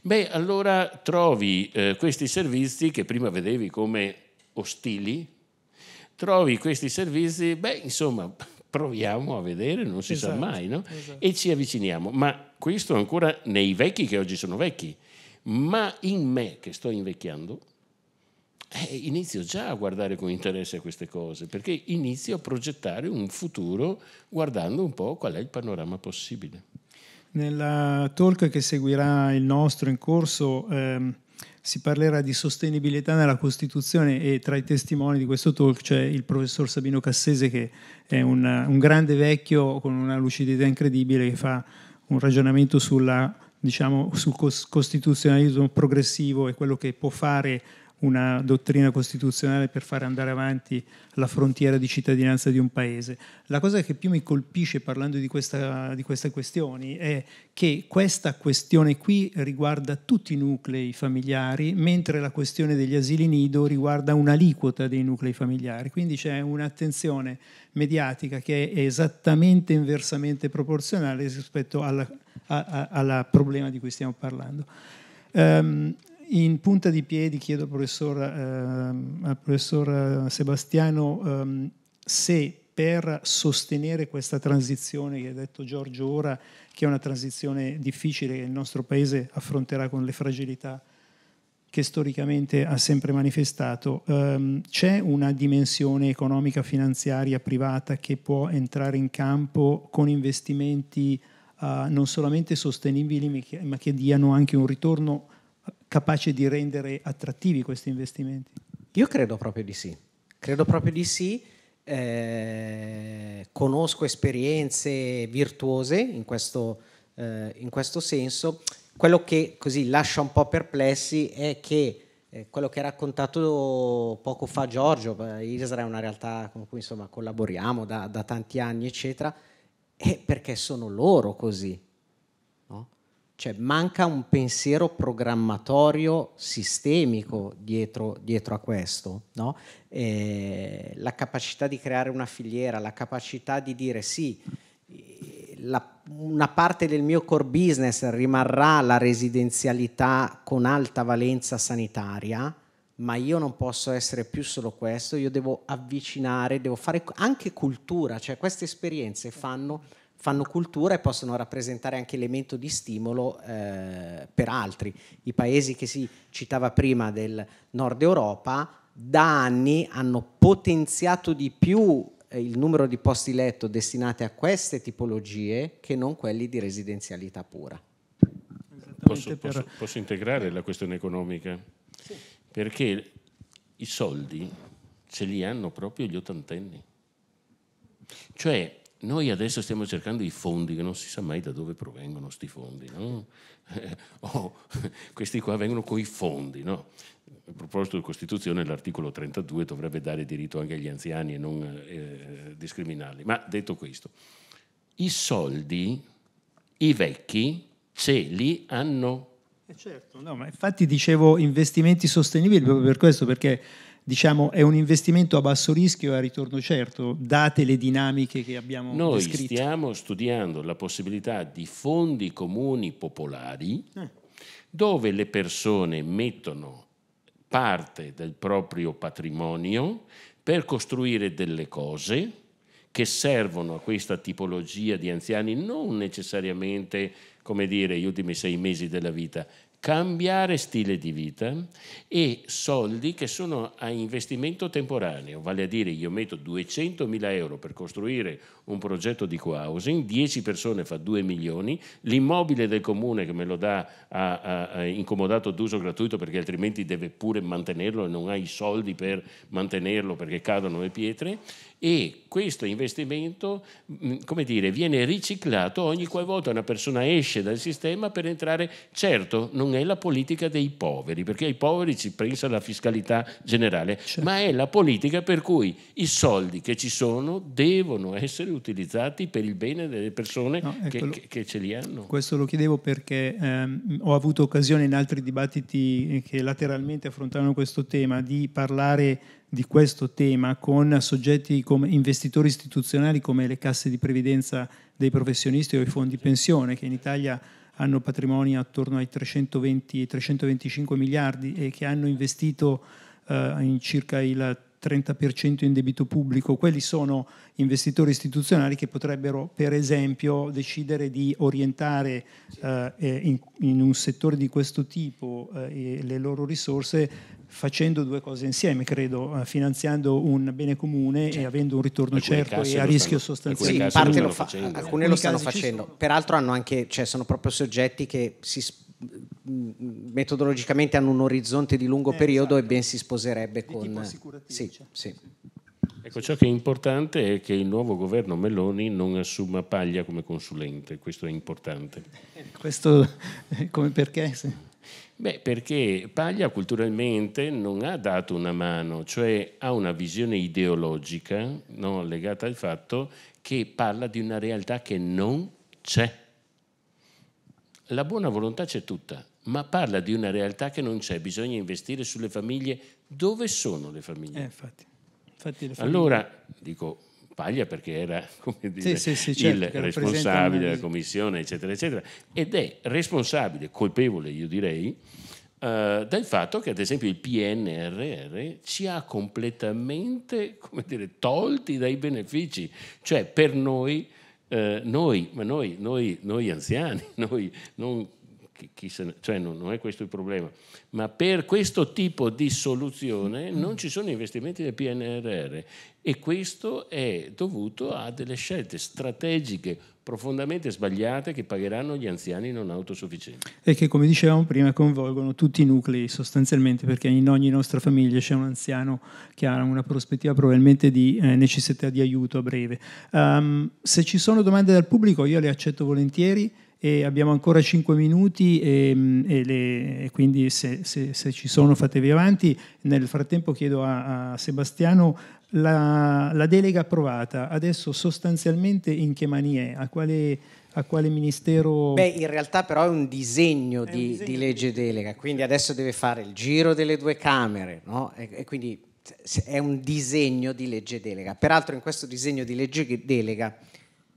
beh, allora trovi eh, questi servizi che prima vedevi come ostili, trovi questi servizi, beh, insomma, *laughs* proviamo a vedere, non si esatto, sa mai, no? Esatto. E ci avviciniamo. Ma questo ancora nei vecchi che oggi sono vecchi, ma in me che sto invecchiando, eh, inizio già a guardare con interesse a queste cose, perché inizio a progettare un futuro guardando un po' qual è il panorama possibile. Nella eh, talk che seguirà il nostro in corso ehm, si parlerà di sostenibilità nella Costituzione e tra i testimoni di questo talk c'è il professor Sabino Cassese che è un, eh, un grande vecchio con una lucidità incredibile che fa un ragionamento sulla, diciamo, sul costituzionalismo progressivo e quello che può fare una dottrina costituzionale per fare andare avanti la frontiera di cittadinanza di un paese. La cosa che più mi colpisce parlando di, questa, di queste questioni è che questa questione qui riguarda tutti i nuclei familiari, mentre la questione degli asili nido riguarda un'aliquota dei nuclei familiari. Quindi c'è un'attenzione mediatica che è esattamente inversamente proporzionale rispetto al problema di cui stiamo parlando. Um, in punta di piedi chiedo al professor, eh, al professor Sebastiano eh, se per sostenere questa transizione che ha detto Giorgio ora, che è una transizione difficile che il nostro Paese affronterà con le fragilità che storicamente ha sempre manifestato, ehm, c'è una dimensione economica finanziaria privata che può entrare in campo con investimenti eh, non solamente sostenibili ma che diano anche un ritorno capace di rendere attrattivi questi investimenti? Io credo proprio di sì, credo proprio di sì. Eh, conosco esperienze virtuose in questo, eh, in questo, senso. Quello che così lascia un po' perplessi è che eh, quello che ha raccontato poco fa Giorgio, ISRA è una realtà con cui insomma, collaboriamo da, da tanti anni, eccetera, è perché sono loro così cioè manca un pensiero programmatorio sistemico dietro, dietro a questo, no? Eh, la capacità di creare una filiera, la capacità di dire sì, eh, la, una parte del mio core business rimarrà la residenzialità con alta valenza sanitaria, ma io non posso essere più solo questo, io devo avvicinare, devo fare anche cultura, cioè queste esperienze fanno fanno cultura e possono rappresentare anche elemento di stimolo eh, per altri. I paesi che si citava prima del nord Europa da anni hanno potenziato di più eh, il numero di posti letto destinati a queste tipologie che non quelli di residenzialità pura. Posso, posso, posso, integrare la questione economica? Sì. Perché i soldi ce li hanno proprio gli ottantenni. Cioè noi adesso stiamo cercando i fondi che non si sa mai da dove provengono questi fondi, no? eh, oh, questi qua vengono coi fondi, no? A proposito di Costituzione, l'articolo 32 dovrebbe dare diritto anche agli anziani e non eh, discriminarli. Ma detto questo, i soldi, i vecchi, ce li hanno. Eh certo, no, ma infatti dicevo investimenti sostenibili proprio per questo, perché diciamo, è un investimento a basso rischio e a ritorno certo, date le dinamiche che abbiamo Noi descritto? Noi stiamo studiando la possibilità di fondi comuni popolari eh. dove le persone mettono parte del proprio patrimonio per costruire delle cose che servono a questa tipologia di anziani non necessariamente come dire, gli ultimi sei mesi della vita, cambiare stile di vita e soldi che sono a investimento temporaneo, vale a dire io metto 200.000 euro per costruire un progetto di co-housing, 10 persone fa 2 milioni, l'immobile del comune che me lo dà a, incomodato d'uso gratuito perché altrimenti deve pure mantenerlo e non ha i soldi per mantenerlo perché cadono le pietre e questo investimento mm, come dire, viene riciclato ogni qualvolta una persona esce dal sistema per entrare, certo non è la politica dei poveri, perché ai poveri ci pensa la fiscalità generale, certo. ma è la politica per cui i soldi che ci sono devono essere utilizzati per il bene delle persone no, che, ecco che, ce li hanno. Questo lo chiedevo perché ehm, ho avuto occasione in altri dibattiti che lateralmente affrontavano questo tema di parlare di questo tema con soggetti come investitori istituzionali come le casse di previdenza dei professionisti o i fondi pensione che in Italia hanno patrimoni attorno ai 320, 325 miliardi e che hanno investito eh, in circa il 30% in debito pubblico, quelli sono investitori istituzionali che potrebbero per esempio decidere di orientare eh, eh in, in, un settore di questo tipo eh, le loro risorse facendo due cose insieme, credo, eh, finanziando un bene comune certo. e avendo un ritorno certo e a rischio stanno, sostanziale. Sì, in parte lo fa, alcune lo stanno facendo, peraltro hanno anche, cioè, sono proprio soggetti che si spostano Mm, metodologicamente hanno un orizzonte di lungo eh, periodo esatto. e ben si sposerebbe di con... Eh, sì, certo. sì. Ecco, ciò che è importante è che il nuovo governo Meloni non assuma Paglia come consulente, questo è importante. Questo eh, come perché? Sì. Beh, perché Paglia culturalmente non ha dato una mano, cioè ha una visione ideologica no, legata al fatto che parla di una realtà che non c'è la buona volontà c'è tutta, ma parla di una realtà che non c'è, bisogna investire sulle famiglie. Dove sono le famiglie? Eh, infatti. infatti le famiglie... Allora, dico paglia perché era *laughs* dire, sì, sì, sì, certo, il responsabile della commissione, eccetera, eccetera, ed è responsabile, colpevole io direi, Uh, dal fatto che ad esempio il PNRR ci ha completamente dire, tolti dai benefici, cioè per noi eh, noi, ma noi, noi, noi anziani, *laughs* noi, non, ne, cioè non, non, è questo il problema, ma per questo tipo di soluzione non ci sono investimenti del PNRR e questo è dovuto a delle scelte strategiche profondamente sbagliate che pagheranno gli anziani non autosufficienti. E che, come dicevamo prima, coinvolgono tutti i nuclei sostanzialmente, perché in ogni nostra famiglia c'è un anziano che ha una prospettiva probabilmente di eh, necessità di aiuto a breve. Um, se ci sono domande dal pubblico, io le accetto volentieri. E abbiamo ancora 5 minuti e, mm, e, le, e quindi se, se, se, ci sono fatevi avanti. Nel frattempo chiedo a, a Sebastiano la, la, delega approvata adesso sostanzialmente in che maniera? A quale, a quale ministero? Beh, in realtà però è un disegno, è di, un disegno di, legge delega, quindi adesso deve fare il giro delle due Camere, no? e, e quindi è un disegno di legge delega. Peraltro in questo disegno di legge delega,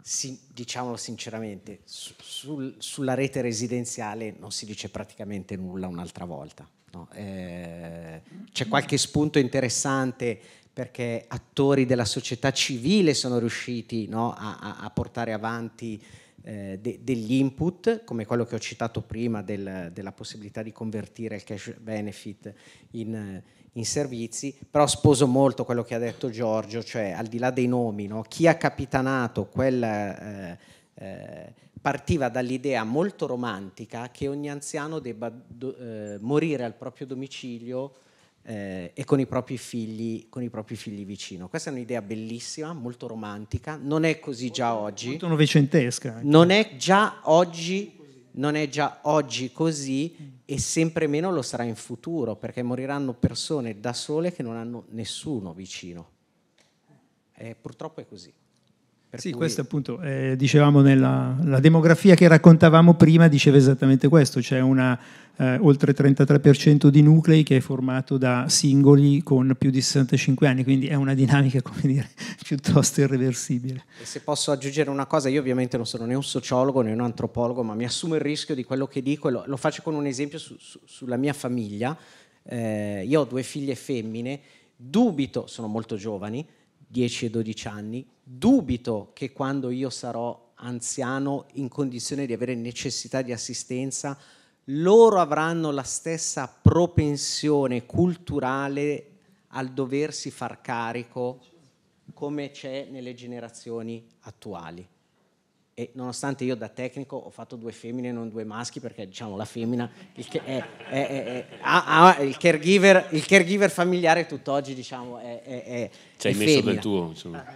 si, diciamolo sinceramente, su, sul, sulla rete residenziale non si dice praticamente nulla un'altra volta. No? Eh, c'è qualche spunto interessante perché attori della società civile sono riusciti no, a, a, portare avanti eh, de, degli input, come quello che ho citato prima del, della possibilità di convertire il cash benefit in, in, servizi, però sposo molto quello che ha detto Giorgio, cioè al di là dei nomi, no, chi ha capitanato quel... Eh, eh, partiva dall'idea molto romantica che ogni anziano debba do, eh, morire al proprio domicilio eh, e con i, propri figli, con i propri figli vicino. Questa è un'idea bellissima, molto romantica, non è così già oggi. Molto novecentesca. Non è già oggi non è già oggi così e sempre meno lo sarà in futuro, perché moriranno persone da sole che non hanno nessuno vicino. Eh, purtroppo è così. Per sì, cui... questo appunto, eh, dicevamo nella demografia che raccontavamo prima, diceva esattamente questo, c'è una eh, oltre 33% di nuclei che è formato da singoli con più di 65 anni, quindi è una dinamica, *laughs* come dire, piuttosto irreversibile. E se posso aggiungere una cosa, io ovviamente non sono né un sociologo né un antropologo, ma mi assumo il rischio di quello che dico e lo, lo faccio con un esempio su, su, sulla mia famiglia. Eh, io ho due figlie femmine, dubito, sono molto giovani, 10 e 12 anni, dubito che quando io sarò anziano in condizione di avere necessità di assistenza, loro avranno la stessa propensione culturale al doversi far carico come c'è nelle generazioni attuali e nonostante io da tecnico ho fatto due femmine e non due maschi perché diciamo la femmina il, che, è, è, è, ha, ha, il, caregiver, il caregiver, familiare tutt'oggi diciamo è, è, ci hai messo del tuo insomma.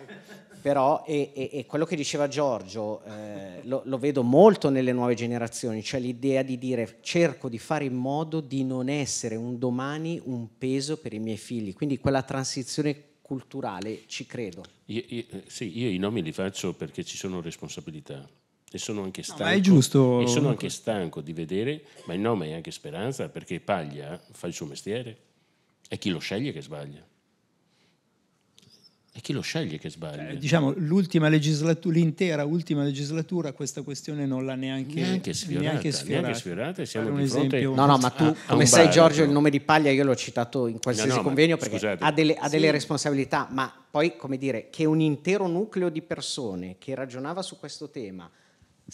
però e, e, e quello che diceva Giorgio eh, lo, lo, vedo molto nelle nuove generazioni cioè l'idea di dire cerco di fare in modo di non essere un domani un peso per i miei figli quindi quella transizione culturale, ci credo. Io, io, eh, sì, io i nomi li faccio perché ci sono responsabilità e sono anche stanco. No, giusto. E sono anche stanco di vedere, ma il nome è anche speranza perché Paglia fa il suo mestiere. È chi lo sceglie che sbaglia. E chi lo sceglie che sbaglia? Eh, diciamo, l'ultima legislatura, l'intera ultima legislatura questa questione non l'ha neanche, neanche sfiorata. Neanche sfiorata. Neanche sfiorata siamo un esempio. No, no, ma tu, come sai bar, Giorgio, no? il nome di Paglia io l'ho citato in qualsiasi no, no, convegno perché scusate. ha, delle, ha delle sì. responsabilità, ma poi, come dire, che un intero nucleo di persone che ragionava su questo tema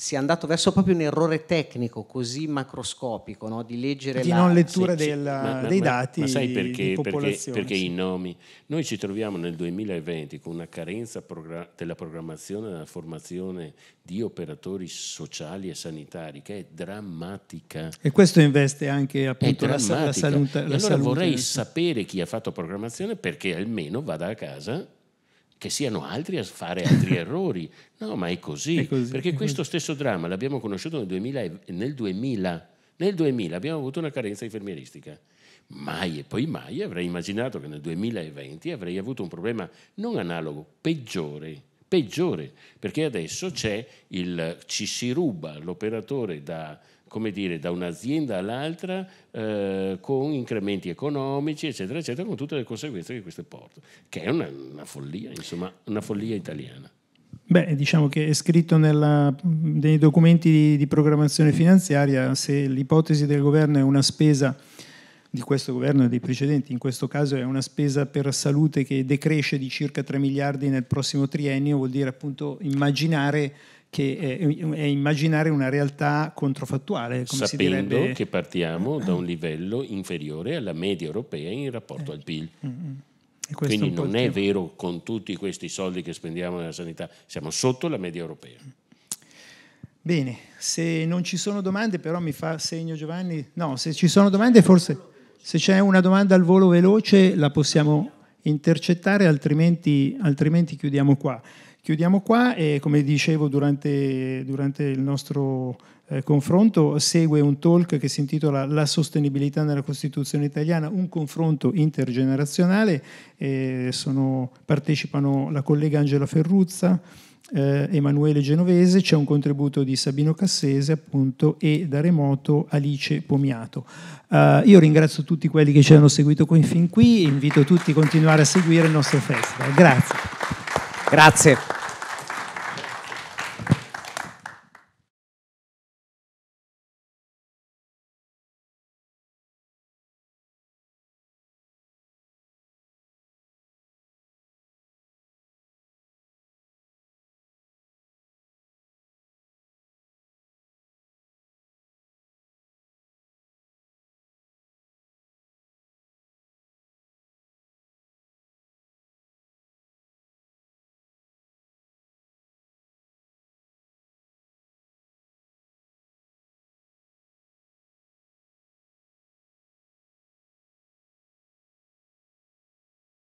si è andato verso proprio un errore tecnico così macroscopico no? di leggere di la, non lettura se, del, ma, dei dati ma sai perché, perché, perché sì. i nomi noi ci troviamo nel 2020 con una carenza progra- della programmazione della formazione di operatori sociali e sanitari che è drammatica e questo investe anche appunto la, la, salute, la e allora salute vorrei sapere chi ha fatto programmazione perché almeno vada a casa che siano altri a fare altri *laughs* errori. No, ma è così, è così perché è questo così. stesso dramma l'abbiamo conosciuto nel 2000, nel 2000, nel 2000 abbiamo avuto una carenza infermieristica. Mai e poi mai avrei immaginato che nel 2020 avrei avuto un problema non analogo, peggiore, peggiore perché adesso c'è il, ci si ruba l'operatore da, come dire, da un'azienda all'altra eh, con incrementi economici, eccetera, eccetera, con tutte le conseguenze che questo porta, che è una, una follia, insomma, una follia italiana. Beh, diciamo che è scritto nella, nei documenti di, di, programmazione finanziaria, se l'ipotesi del governo è una spesa di questo governo e dei precedenti, in questo caso è una spesa per salute che decresce di circa 3 miliardi nel prossimo triennio, vuol dire appunto immaginare che è, è immaginare una realtà controfattuale. Come Sapendo che partiamo da un livello inferiore alla media europea in rapporto eh. al PIL. Mm-hmm. Quindi non è più. vero con tutti questi soldi che spendiamo nella sanità, siamo sotto la media europea. Bene, se non ci sono domande però mi fa segno Giovanni, no, se ci sono domande forse se c'è una domanda al volo veloce la possiamo intercettare, altrimenti, altrimenti chiudiamo qua. Chiudiamo qua e come dicevo durante, durante il nostro eh, confronto segue un talk che si intitola La sostenibilità nella Costituzione italiana, un confronto intergenerazionale. Eh, sono, partecipano la collega Angela Ferruzza, eh, Emanuele Genovese, c'è un contributo di Sabino Cassese appunto e da remoto Alice Pomiato. Eh, io ringrazio tutti quelli che ci hanno seguito fin qui, e invito tutti a continuare a seguire il nostro festival. Grazie. Grazie.